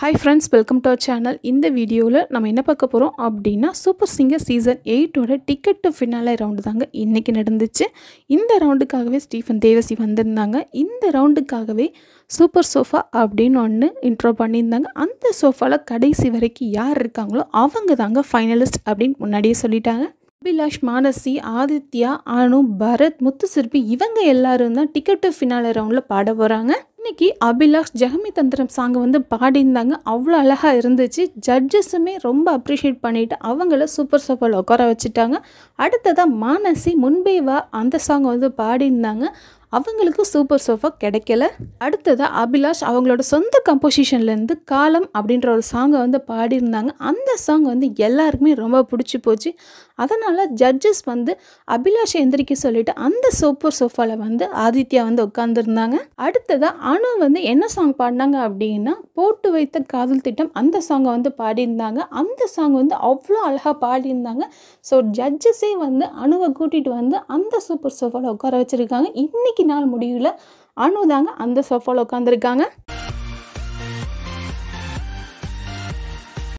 hi friends welcome to our channel இந்த வீடியோவில் நம்ம என்ன பார்க்க போகிறோம் அப்படின்னா சூப்பர் சிங்கர் சீசன் எயிட்டோட டிக்கெட் டு ஃபினாலே ரவுண்டு தாங்க இன்றைக்கி நடந்துச்சு இந்த ரவுண்டுக்காகவே ஸ்டீஃபன் தேவசி வந்திருந்தாங்க இந்த ரவுண்டுக்காகவே சூப்பர் சோஃபா அப்படின்னு ஒன்று இன்ட்ரோ பண்ணியிருந்தாங்க அந்த சோஃபாவில் கடைசி வரைக்கும் யார் இருக்காங்களோ அவங்க தாங்க ஃபைனலிஸ்ட் அப்படின்னு முன்னாடியே சொல்லிட்டாங்க அபிலாஷ் மானசி ஆதித்யா அனு பரத் முத்துசிற்பி இவங்க எல்லாரும் தான் டிக்கெட் டு ஃபினாலே ரவுண்டில் பாட போகிறாங்க இன்னைக்கு அபிலாஷ் ஜெகமி தந்திரம் சாங் வந்து பாடியிருந்தாங்க அவ்வளோ அழகாக இருந்துச்சு ஜட்ஜஸுமே ரொம்ப அப்ரிஷியேட் பண்ணிவிட்டு அவங்கள சூப்பர் சூப்பரில் உட்கார வச்சுட்டாங்க அடுத்ததாக மானசி முன்பேவா அந்த சாங் வந்து பாடியிருந்தாங்க அவங்களுக்கு சூப்பர் சோஃபா கிடைக்கல அடுத்ததாக அபிலாஷ் அவங்களோட சொந்த கம்போசிஷன்லேருந்து காலம் அப்படின்ற ஒரு சாங்கை வந்து பாடியிருந்தாங்க அந்த சாங் வந்து எல்லாருக்குமே ரொம்ப பிடிச்சி போச்சு அதனால் ஜட்ஜஸ் வந்து அபிலாஷை எந்திரிக்க சொல்லிவிட்டு அந்த சூப்பர் சோஃபாவில் வந்து ஆதித்யா வந்து உட்காந்துருந்தாங்க அடுத்ததாக அனு வந்து என்ன சாங் பாடினாங்க அப்படின்னா போட்டு வைத்த காதல் திட்டம் அந்த சாங்கை வந்து பாடியிருந்தாங்க அந்த சாங் வந்து அவ்வளோ அழகாக பாடியிருந்தாங்க ஸோ ஜட்ஜஸே வந்து அணுவை கூட்டிகிட்டு வந்து அந்த சூப்பர் சோஃபாவில் உட்கார வச்சுருக்காங்க இன்றைக்கி நாள் முடியல அனு தாங்க அந்த சோஃபாவில் உட்காந்துருக்காங்க